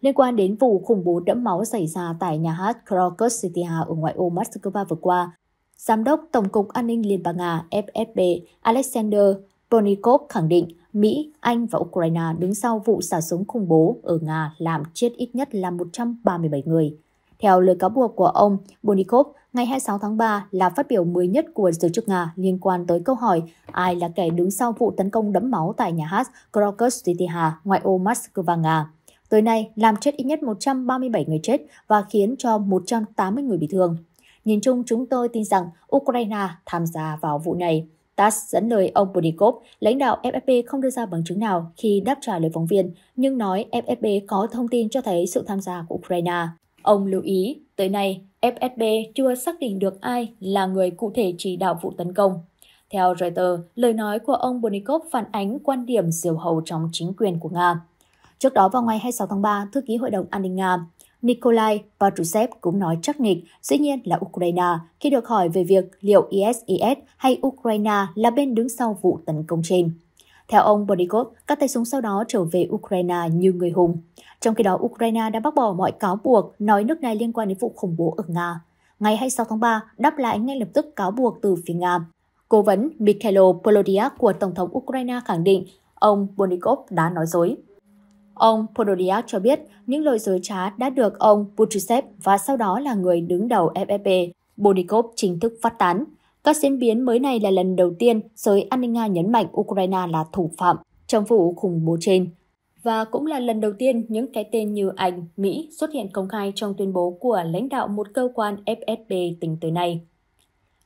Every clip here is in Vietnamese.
liên quan đến vụ khủng bố đẫm máu xảy ra tại nhà hát Crocus City ở ngoại ô Moscow vừa qua. Giám đốc Tổng cục An ninh Liên bang Nga FSB Alexander Bornikov khẳng định Mỹ, Anh và Ukraine đứng sau vụ xả súng khủng bố ở Nga làm chết ít nhất là 137 người. Theo lời cáo buộc của ông Bonikov, ngày 26 tháng 3 là phát biểu mới nhất của giới chức Nga liên quan tới câu hỏi ai là kẻ đứng sau vụ tấn công đẫm máu tại nhà hát Crocus City ngoại ô Moscow, Nga. Tới nay, làm chết ít nhất 137 người chết và khiến cho 180 người bị thương. Nhìn chung, chúng tôi tin rằng Ukraine tham gia vào vụ này. TASS dẫn lời ông Bunikov, lãnh đạo FFP không đưa ra bằng chứng nào khi đáp trả lời phóng viên, nhưng nói FFP có thông tin cho thấy sự tham gia của Ukraine. Ông lưu ý, tới nay, FSB chưa xác định được ai là người cụ thể chỉ đạo vụ tấn công. Theo Reuters, lời nói của ông Bonikov phản ánh quan điểm diều hầu trong chính quyền của Nga. Trước đó vào ngày 26 tháng 3, thư ký Hội đồng An ninh Nga Nikolai Patrushev cũng nói chắc nịch, dĩ nhiên là Ukraine, khi được hỏi về việc liệu ISIS hay Ukraine là bên đứng sau vụ tấn công trên. Theo ông Bonikov, các tay súng sau đó trở về Ukraine như người hùng. Trong khi đó, Ukraine đã bác bỏ mọi cáo buộc nói nước này liên quan đến vụ khủng bố ở Nga. Ngày 26 tháng 3, đáp lại ngay lập tức cáo buộc từ phía Nga. Cố vấn Mikhailo Polodyak của Tổng thống Ukraine khẳng định ông Bonikov đã nói dối. Ông Podolyak cho biết những lời dối trá đã được ông Putrisev và sau đó là người đứng đầu FFP, Bonikov chính thức phát tán. Các diễn biến mới này là lần đầu tiên giới an ninh Nga nhấn mạnh Ukraine là thủ phạm trong vụ khủng bố trên. Và cũng là lần đầu tiên những cái tên như Anh, Mỹ xuất hiện công khai trong tuyên bố của lãnh đạo một cơ quan FSB tính tới nay.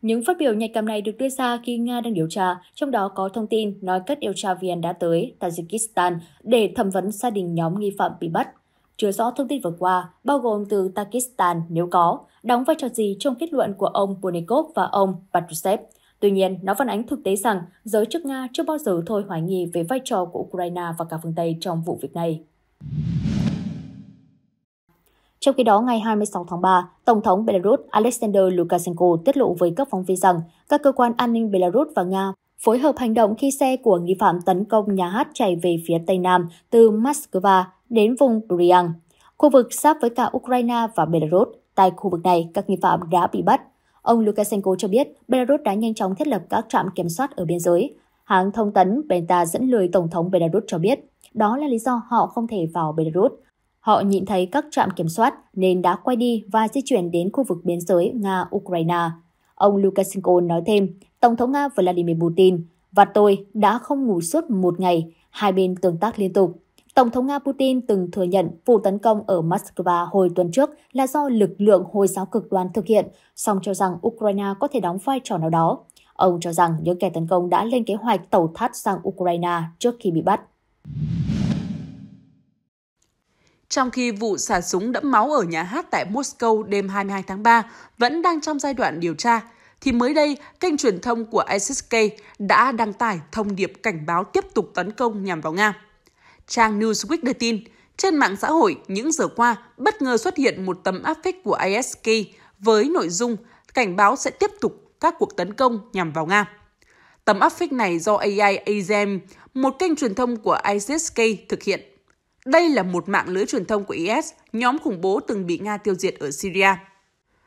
Những phát biểu nhạy cảm này được đưa ra khi Nga đang điều tra, trong đó có thông tin nói các điều tra viên đã tới Tajikistan để thẩm vấn gia đình nhóm nghi phạm bị bắt. Chưa rõ thông tin vừa qua, bao gồm từ Tajikistan nếu có, đóng vai trò gì trong kết luận của ông Bunikov và ông Patrushev. Tuy nhiên, nó phản ánh thực tế rằng giới chức Nga chưa bao giờ thôi hoài nghi về vai trò của Ukraine và cả phương Tây trong vụ việc này. Trong khi đó, ngày 26 tháng 3, Tổng thống Belarus Alexander Lukashenko tiết lộ với các phóng viên rằng các cơ quan an ninh Belarus và Nga phối hợp hành động khi xe của nghi phạm tấn công nhà hát chạy về phía Tây Nam từ Moscow đến vùng Bryansk, khu vực sát với cả Ukraine và Belarus. Tại khu vực này, các nghi phạm đã bị bắt. Ông Lukashenko cho biết Belarus đã nhanh chóng thiết lập các trạm kiểm soát ở biên giới. Hãng thông tấn Benta dẫn lời Tổng thống Belarus cho biết đó là lý do họ không thể vào Belarus Họ nhìn thấy các trạm kiểm soát nên đã quay đi và di chuyển đến khu vực biên giới Nga-Ukraine. Ông Lukashenko nói thêm, Tổng thống Nga Vladimir Putin và tôi đã không ngủ suốt một ngày, hai bên tương tác liên tục. Tổng thống Nga Putin từng thừa nhận vụ tấn công ở Moscow hồi tuần trước là do lực lượng Hồi giáo cực đoan thực hiện, song cho rằng Ukraine có thể đóng vai trò nào đó. Ông cho rằng những kẻ tấn công đã lên kế hoạch tẩu thoát sang Ukraine trước khi bị bắt trong khi vụ xả súng đẫm máu ở nhà hát tại Moscow đêm 22 tháng 3 vẫn đang trong giai đoạn điều tra, thì mới đây, kênh truyền thông của isis đã đăng tải thông điệp cảnh báo tiếp tục tấn công nhằm vào Nga. Trang Newsweek đưa tin, trên mạng xã hội, những giờ qua, bất ngờ xuất hiện một tấm áp phích của ISK với nội dung cảnh báo sẽ tiếp tục các cuộc tấn công nhằm vào Nga. Tấm áp phích này do AI Azem, một kênh truyền thông của isis thực hiện. Đây là một mạng lưới truyền thông của IS, nhóm khủng bố từng bị Nga tiêu diệt ở Syria.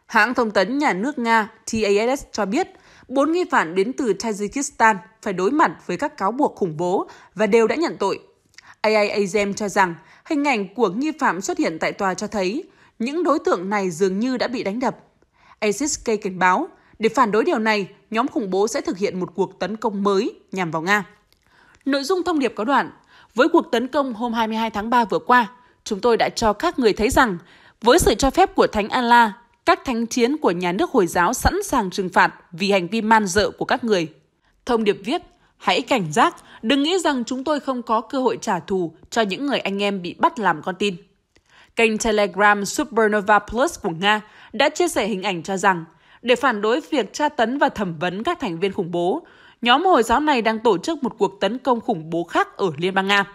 Hãng thông tấn nhà nước Nga TASS cho biết, bốn nghi phạm đến từ Tajikistan phải đối mặt với các cáo buộc khủng bố và đều đã nhận tội. AI e cho rằng, hình ảnh của nghi phạm xuất hiện tại tòa cho thấy những đối tượng này dường như đã bị đánh đập. ISIS-K cảnh báo, để phản đối điều này, nhóm khủng bố sẽ thực hiện một cuộc tấn công mới nhằm vào Nga. Nội dung thông điệp có đoạn, với cuộc tấn công hôm 22 tháng 3 vừa qua, chúng tôi đã cho các người thấy rằng với sự cho phép của Thánh Allah, các thánh chiến của nhà nước Hồi giáo sẵn sàng trừng phạt vì hành vi man dợ của các người. Thông điệp viết, hãy cảnh giác, đừng nghĩ rằng chúng tôi không có cơ hội trả thù cho những người anh em bị bắt làm con tin. Kênh Telegram Supernova Plus của Nga đã chia sẻ hình ảnh cho rằng, để phản đối việc tra tấn và thẩm vấn các thành viên khủng bố, nhóm Hồi giáo này đang tổ chức một cuộc tấn công khủng bố khác ở Liên bang Nga.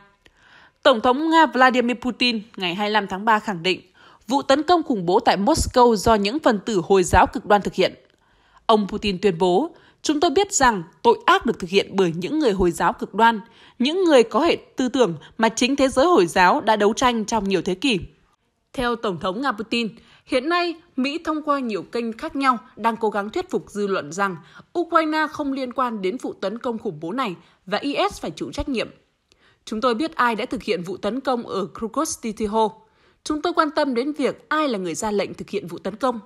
Tổng thống Nga Vladimir Putin ngày 25 tháng 3 khẳng định vụ tấn công khủng bố tại Moscow do những phần tử Hồi giáo cực đoan thực hiện. Ông Putin tuyên bố, chúng tôi biết rằng tội ác được thực hiện bởi những người Hồi giáo cực đoan, những người có hệ tư tưởng mà chính thế giới Hồi giáo đã đấu tranh trong nhiều thế kỷ. Theo Tổng thống Nga Putin, Hiện nay, Mỹ thông qua nhiều kênh khác nhau đang cố gắng thuyết phục dư luận rằng Ukraine không liên quan đến vụ tấn công khủng bố này và IS phải chịu trách nhiệm. Chúng tôi biết ai đã thực hiện vụ tấn công ở Krukos City Hall. Chúng tôi quan tâm đến việc ai là người ra lệnh thực hiện vụ tấn công.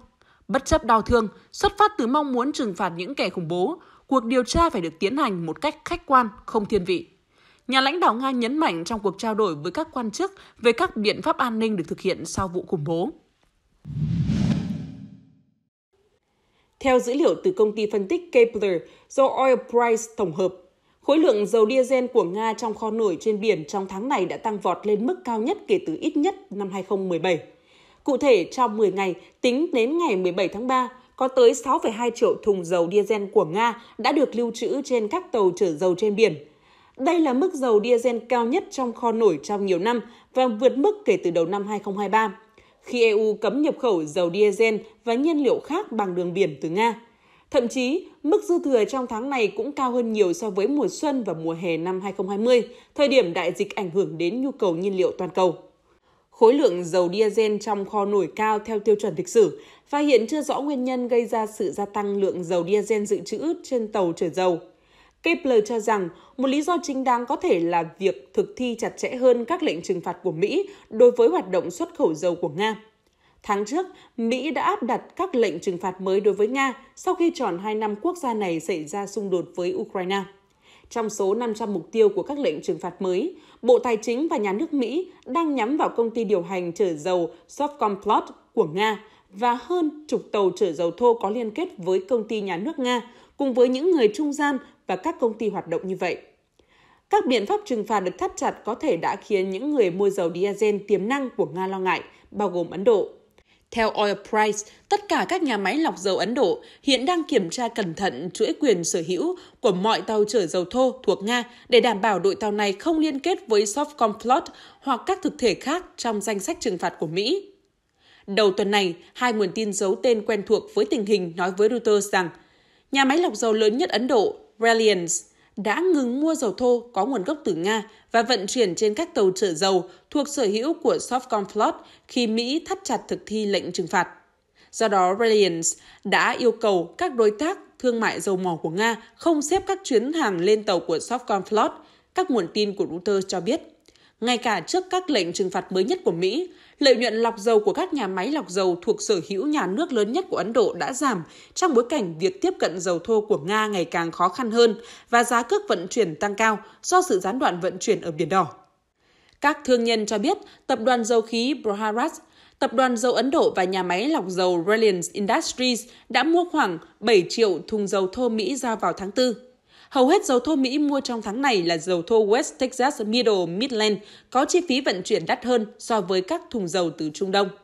Bất chấp đau thương, xuất phát từ mong muốn trừng phạt những kẻ khủng bố, cuộc điều tra phải được tiến hành một cách khách quan, không thiên vị. Nhà lãnh đạo Nga nhấn mạnh trong cuộc trao đổi với các quan chức về các biện pháp an ninh được thực hiện sau vụ khủng bố. Theo dữ liệu từ công ty phân tích Kepler do Oil Price tổng hợp, khối lượng dầu diesel của Nga trong kho nổi trên biển trong tháng này đã tăng vọt lên mức cao nhất kể từ ít nhất năm 2017. Cụ thể, trong 10 ngày, tính đến ngày 17 tháng 3, có tới 6,2 triệu thùng dầu diesel của Nga đã được lưu trữ trên các tàu chở dầu trên biển. Đây là mức dầu diesel cao nhất trong kho nổi trong nhiều năm và vượt mức kể từ đầu năm 2023 khi EU cấm nhập khẩu dầu diesel và nhiên liệu khác bằng đường biển từ Nga. Thậm chí, mức dư thừa trong tháng này cũng cao hơn nhiều so với mùa xuân và mùa hè năm 2020, thời điểm đại dịch ảnh hưởng đến nhu cầu nhiên liệu toàn cầu. Khối lượng dầu diesel trong kho nổi cao theo tiêu chuẩn lịch sử và hiện chưa rõ nguyên nhân gây ra sự gia tăng lượng dầu diesel dự trữ trên tàu chở dầu. Kepler cho rằng một lý do chính đáng có thể là việc thực thi chặt chẽ hơn các lệnh trừng phạt của Mỹ đối với hoạt động xuất khẩu dầu của Nga. Tháng trước, Mỹ đã áp đặt các lệnh trừng phạt mới đối với Nga sau khi tròn 2 năm quốc gia này xảy ra xung đột với Ukraine. Trong số 500 mục tiêu của các lệnh trừng phạt mới, Bộ Tài chính và Nhà nước Mỹ đang nhắm vào công ty điều hành chở dầu Sovcomflot của Nga và hơn chục tàu chở dầu thô có liên kết với công ty nhà nước Nga, cùng với những người trung gian và các công ty hoạt động như vậy. Các biện pháp trừng phạt được thắt chặt có thể đã khiến những người mua dầu diesel tiềm năng của Nga lo ngại, bao gồm Ấn Độ. Theo Oil Price, tất cả các nhà máy lọc dầu Ấn Độ hiện đang kiểm tra cẩn thận chuỗi quyền sở hữu của mọi tàu chở dầu thô thuộc Nga để đảm bảo đội tàu này không liên kết với Sovcomflot hoặc các thực thể khác trong danh sách trừng phạt của Mỹ. Đầu tuần này, hai nguồn tin giấu tên quen thuộc với tình hình nói với Reuters rằng nhà máy lọc dầu lớn nhất Ấn Độ, Reliance, đã ngừng mua dầu thô có nguồn gốc từ Nga và vận chuyển trên các tàu chở dầu thuộc sở hữu của Sovcom Flot khi Mỹ thắt chặt thực thi lệnh trừng phạt. Do đó, Reliance đã yêu cầu các đối tác thương mại dầu mỏ của Nga không xếp các chuyến hàng lên tàu của Sovcom Flot, các nguồn tin của Reuters cho biết. Ngay cả trước các lệnh trừng phạt mới nhất của Mỹ, lợi nhuận lọc dầu của các nhà máy lọc dầu thuộc sở hữu nhà nước lớn nhất của Ấn Độ đã giảm trong bối cảnh việc tiếp cận dầu thô của Nga ngày càng khó khăn hơn và giá cước vận chuyển tăng cao do sự gián đoạn vận chuyển ở Biển Đỏ. Các thương nhân cho biết tập đoàn dầu khí Bharat, tập đoàn dầu Ấn Độ và nhà máy lọc dầu Reliance Industries đã mua khoảng 7 triệu thùng dầu thô Mỹ ra vào tháng 4. Hầu hết dầu thô Mỹ mua trong tháng này là dầu thô West Texas Middle Midland, có chi phí vận chuyển đắt hơn so với các thùng dầu từ Trung Đông.